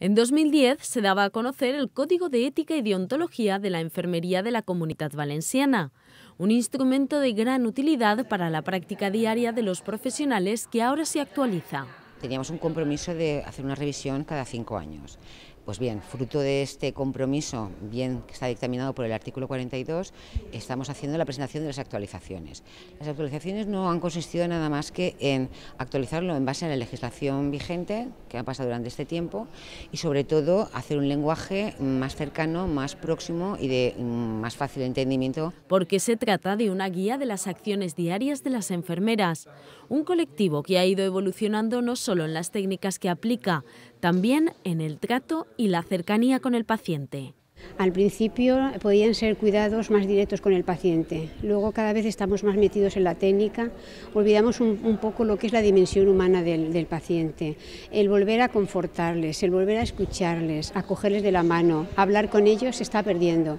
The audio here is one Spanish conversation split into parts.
En 2010 se daba a conocer el Código de Ética y Deontología de la Enfermería de la Comunidad Valenciana, un instrumento de gran utilidad para la práctica diaria de los profesionales que ahora se actualiza. Teníamos un compromiso de hacer una revisión cada cinco años. Pues bien, fruto de este compromiso, bien que está dictaminado por el artículo 42, estamos haciendo la presentación de las actualizaciones. Las actualizaciones no han consistido nada más que en actualizarlo en base a la legislación vigente que ha pasado durante este tiempo y sobre todo hacer un lenguaje más cercano, más próximo y de mm, más fácil entendimiento. Porque se trata de una guía de las acciones diarias de las enfermeras, un colectivo que ha ido evolucionando no solo en las técnicas que aplica, también en el trato y la cercanía con el paciente. Al principio podían ser cuidados más directos con el paciente, luego cada vez estamos más metidos en la técnica, olvidamos un, poco lo que es la dimensión humana del, paciente, el volver a confortarles, el volver a escucharles, a cogerles de la mano, hablar con ellos se está perdiendo.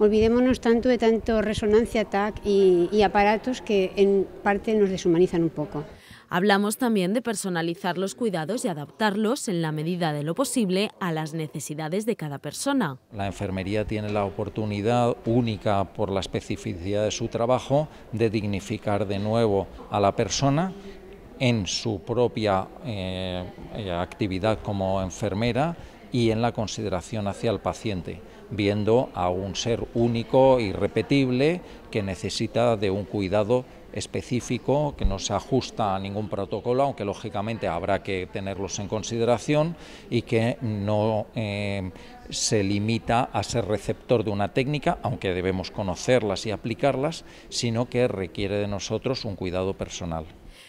Olvidémonos tanto de tanto resonancia TAC y aparatos que en parte nos deshumanizan un poco. Hablamos también de personalizar los cuidados y adaptarlos en la medida de lo posible a las necesidades de cada persona. La enfermería tiene la oportunidad única por la especificidad de su trabajo de dignificar de nuevo a la persona en su propia eh, eh, actividad como enfermera y en la consideración hacia el paciente, viendo a un ser único, irrepetible, que necesita de un cuidado específico que no se ajusta a ningún protocolo, aunque lógicamente habrá que tenerlos en consideración y que no eh, se limita a ser receptor de una técnica, aunque debemos conocerlas y aplicarlas, sino que requiere de nosotros un cuidado personal.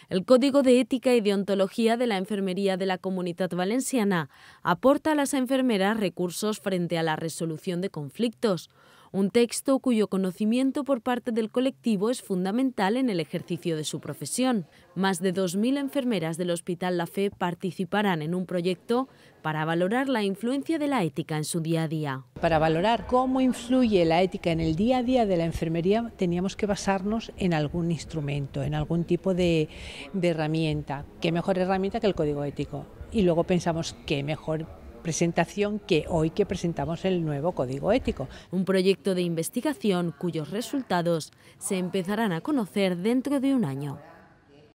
El Código de Ética y Deontología de la Enfermería de la Comunidad Valenciana aporta a las enfermeras recursos frente a la resolución de conflictos un texto cuyo conocimiento por parte del colectivo es fundamental en el ejercicio de su profesión. Más de 2.000 enfermeras del Hospital La Fe participarán en un proyecto para valorar la influencia de la ética en su día a día. Para valorar cómo influye la ética en el día a día de la enfermería teníamos que basarnos en algún instrumento, en algún tipo de, de herramienta. ¿Qué mejor herramienta que el código ético? Y luego pensamos qué mejor presentación que hoy que presentamos el nuevo Código Ético. Un proyecto de investigación cuyos resultados se empezarán a conocer dentro de un año.